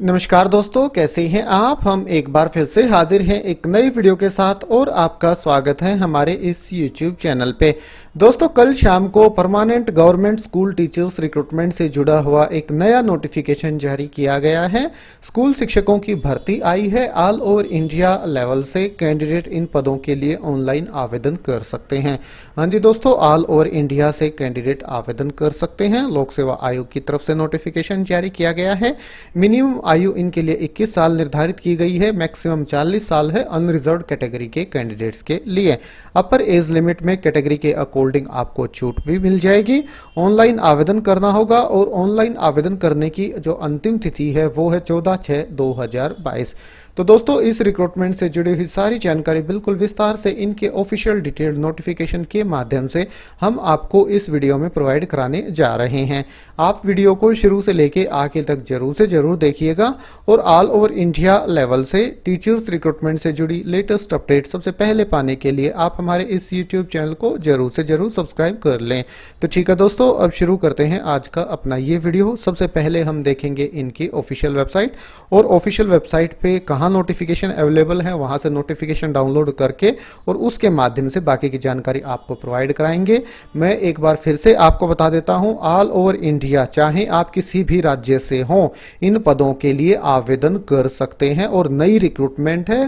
नमस्कार दोस्तों कैसे हैं आप हम एक बार फिर से हाजिर हैं एक नई वीडियो के साथ और आपका स्वागत है हमारे इस यूट्यूब चैनल पे दोस्तों कल शाम को permanent government school teachers recruitment से जुड़ा हुआ एक नया नोटिफिकेशन जारी किया गया है स्कूल शिक्षकों की भर्ती आई है ऑल ओवर इंडिया लेवल से कैंडिडेट इन पदों के लिए ऑनलाइन आवेदन कर सकते हैं हाँ जी दोस्तों ऑल ओवर इंडिया से कैंडिडेट आवेदन कर सकते हैं लोक सेवा आयोग की तरफ से नोटिफिकेशन जारी किया गया है मिनिमम आयु इनके लिए इक्कीस साल निर्धारित की गई है मैक्सिमम चालीस साल है अनरिजर्व कैटेगरी के कैंडिडेट्स के लिए अपर एज लिमिट में कैटेगरी के अकॉर्डिंग होल्डिंग आपको छूट भी मिल जाएगी ऑनलाइन आवेदन करना होगा और ऑनलाइन आवेदन करने की जो अंतिम तिथि है वो है चौदह छः दो हजार बाईस तो दोस्तों इस रिक्रूटमेंट से जुड़ी हुई सारी जानकारी बिल्कुल विस्तार से इनके ऑफिशियल डिटेल नोटिफिकेशन के माध्यम से हम आपको इस वीडियो में प्रोवाइड कराने जा रहे हैं आप वीडियो को शुरू से लेके आखिर तक जरूर से जरूर देखिएगा और ऑल ओवर इंडिया लेवल से टीचर्स रिक्रूटमेंट से जुड़ी लेटेस्ट अपडेट सबसे पहले पाने के लिए आप हमारे इस यूट्यूब चैनल को जरूर से जरूर सब्सक्राइब कर लें तो ठीक है दोस्तों अब शुरू करते हैं आज का अपना ये वीडियो सबसे पहले हम देखेंगे इनकी ऑफिशियल वेबसाइट और ऑफिशियल वेबसाइट पे कहाँ जहां नोटिफिकेशन अवेलेबल है वहां से नोटिफिकेशन डाउनलोड करके और उसके माध्यम से बाकी की जानकारी आपको प्रोवाइड कराएंगे मैं एक बार फिर से आपको बता देता हूं ऑल ओवर इंडिया चाहे आप किसी भी राज्य से हो इन पदों के लिए आवेदन कर सकते हैं और नई रिक्रूटमेंट है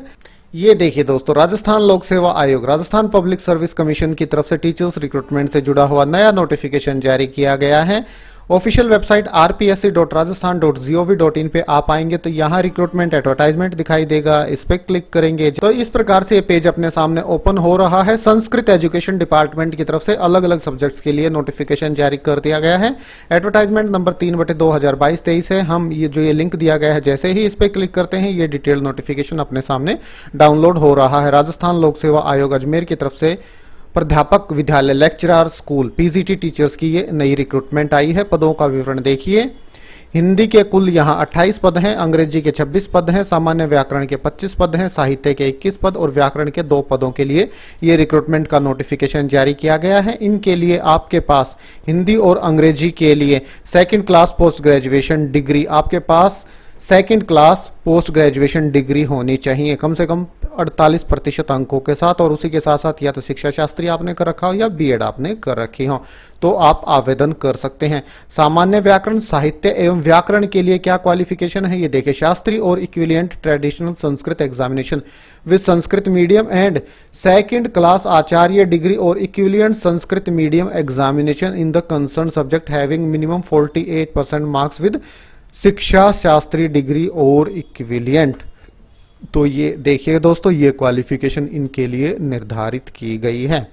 ये देखिए दोस्तों राजस्थान लोक सेवा आयोग राजस्थान पब्लिक सर्विस कमीशन की तरफ से टीचर्स रिक्रूटमेंट से जुड़ा हुआ नया नोटिफिकेशन जारी किया गया है official website R P S C dot Rajasthan dot G O V dot in पे आप आएंगे तो यहाँ रिक्रूटमेंट एडवर्टाइजमेंट दिखाई देगा इस पर क्लिक करेंगे तो इस प्रकार से ये पेज अपने सामने ओपन हो रहा है संस्कृत एजुकेशन डिपार्टमेंट की तरफ से अलग अलग सब्जेक्ट्स के लिए नोटिफिकेशन जारी कर दिया गया है एडवर्टाइजमेंट नंबर तीन बटे दो हजार बाईस तेईस है हम ये जो ये लिंक दिया गया है जैसे ही इस पर क्लिक करते हैं ये डिटेल नोटिफिकेशन अपने सामने डाउनलोड हो रहा है राजस्थान लोक सेवा आयोग अजमेर की तरफ से प्राध्यापक विद्यालय लेक्चरर स्कूल पीजीटी टीचर्स की ये नई रिक्रूटमेंट आई है पदों का विवरण देखिए हिंदी के कुल यहाँ 28 पद हैं अंग्रेजी के 26 पद हैं सामान्य व्याकरण के 25 पद हैं साहित्य के 21 पद और व्याकरण के दो पदों के लिए ये रिक्रूटमेंट का नोटिफिकेशन जारी किया गया है इनके लिए आपके पास हिंदी और अंग्रेजी के लिए second class post graduation degree आपके पास second class post graduation degree होनी चाहिए कम से कम 48 प्रतिशत अंकों के साथ और उसी के साथ साथ या तो शिक्षा शास्त्री आपने कर रखा हो या बीएड आपने कर रखी हो तो आप आवेदन कर सकते हैं सामान्य व्याकरण साहित्य एवं व्याकरण के लिए क्या क्वालिफिकेशन है ये देखे शास्त्री और equivalent traditional Sanskrit examination with Sanskrit medium and second class Acharya degree और equivalent Sanskrit medium examination in the concern subject having minimum forty percent marks with Shiksha Shastri degree और इक्विलियंट तो ये देखिए दोस्तों ये क्वालिफिकेशन इनके लिए निर्धारित की गई है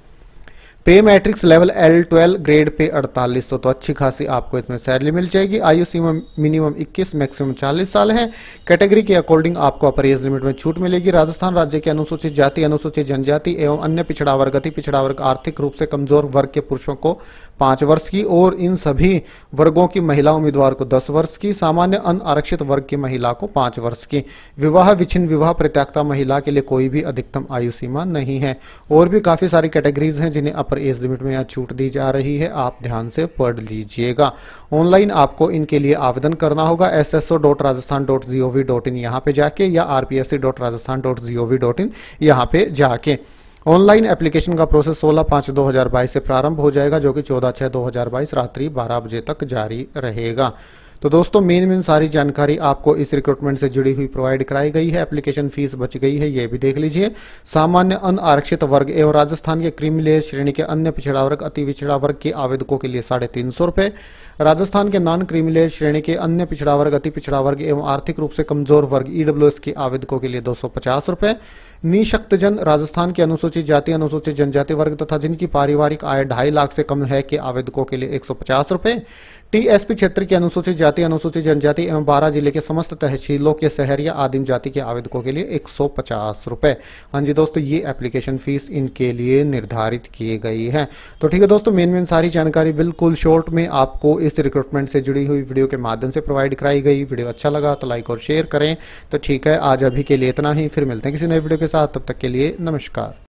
pay matrix level L twelve grade pay 4800 तो, तो अच्छी खासी आपको इसमें सैलरी मिल जाएगी आयु सीमा मिनिमम 21 मैक्सिमम 40 साल है कैटेगरी के अकॉर्डिंग आपको अपर एज लिमिट में छूट मिलेगी राजस्थान राज्य के अनुसूचित जाति अनुसूचित जनजाति एवं अन्य पिछड़ा वर्ग अति पिछड़ा वर्ग आर्थिक रूप से कमजोर वर्ग के पुरुषों को पांच वर्ष की और इन सभी वर्गो की महिला उम्मीदवार को दस वर्ष की सामान्य अन आरक्षित वर्ग की महिला को पांच वर्ष की विवाह विच्छिन्न विवाह परित्यागता महिला के लिए कोई भी अधिकतम आयु सीमा नहीं है और भी काफी सारी कैटेगरीज है जिन्हें अपर पर एज लिमिट में यहाँ छूट दी जा रही है आप ध्यान से पढ़ लीजिएगा ऑनलाइन आपको इनके लिए आवेदन करना होगा S S O dot Rajasthan dot G O V dot in यहाँ पे जाके या R P S C dot Rajasthan dot G O V dot in यहाँ पे जाके ऑनलाइन एप्लीकेशन का प्रोसेस 16 पाँच 2022 से प्रारंभ हो जाएगा जो कि 14 छः 2022 रात्रि 12 बजे तक जारी रहेगा तो दोस्तों मेन मेन सारी जानकारी आपको इस रिक्रूटमेंट से जुड़ी हुई प्रोवाइड कराई गई है एप्लीकेशन फीस बच गई है ये भी देख लीजिए सामान्य अन आरक्षित वर्ग एवं राजस्थान के क्रीमिलेयर श्रेणी के अन्य पिछड़ा वर्ग अति पिछड़ा वर्ग के आवेदकों के लिए साढ़े तीन सौ रुपए राजस्थान के नॉन क्रीमिलेयर श्रेणी के अन्य पिछड़ा वर्ग अति पिछड़ा वर्ग एवं आर्थिक रूप से कमजोर वर्ग ईडब्ल्यू e के आवेदकों के लिए दो सौ पचास रुपये निशक्तजन राजस्थान के अनुसूचित जाति अनुसूचित जनजाति वर्ग तथा जिनकी पारिवारिक आय ढाई लाख से कम है के आवेदकों के लिए एक सौ पचास रुपये टीएसपी क्षेत्र की अनुसूचित जाति अनुसूचित जनजाति एवं बारह जिले के समस्त तहसीलों के या आदिम जाति के आवेदकों के लिए एक सौ पचास रुपए हाँ जी दोस्तों ये एप्लीकेशन फीस इनके लिए निर्धारित की गई है तो ठीक है दोस्तों मेन मेन सारी जानकारी बिल्कुल शॉर्ट में आपको इस रिक्रूटमेंट से जुड़ी हुई वीडियो के माध्यम से प्रोवाइड कराई गई वीडियो अच्छा लगा तो लाइक और शेयर करें तो ठीक है आज अभी के लिए इतना ही फिर मिलते हैं किसी नए वीडियो के साथ तब तक के लिए नमस्कार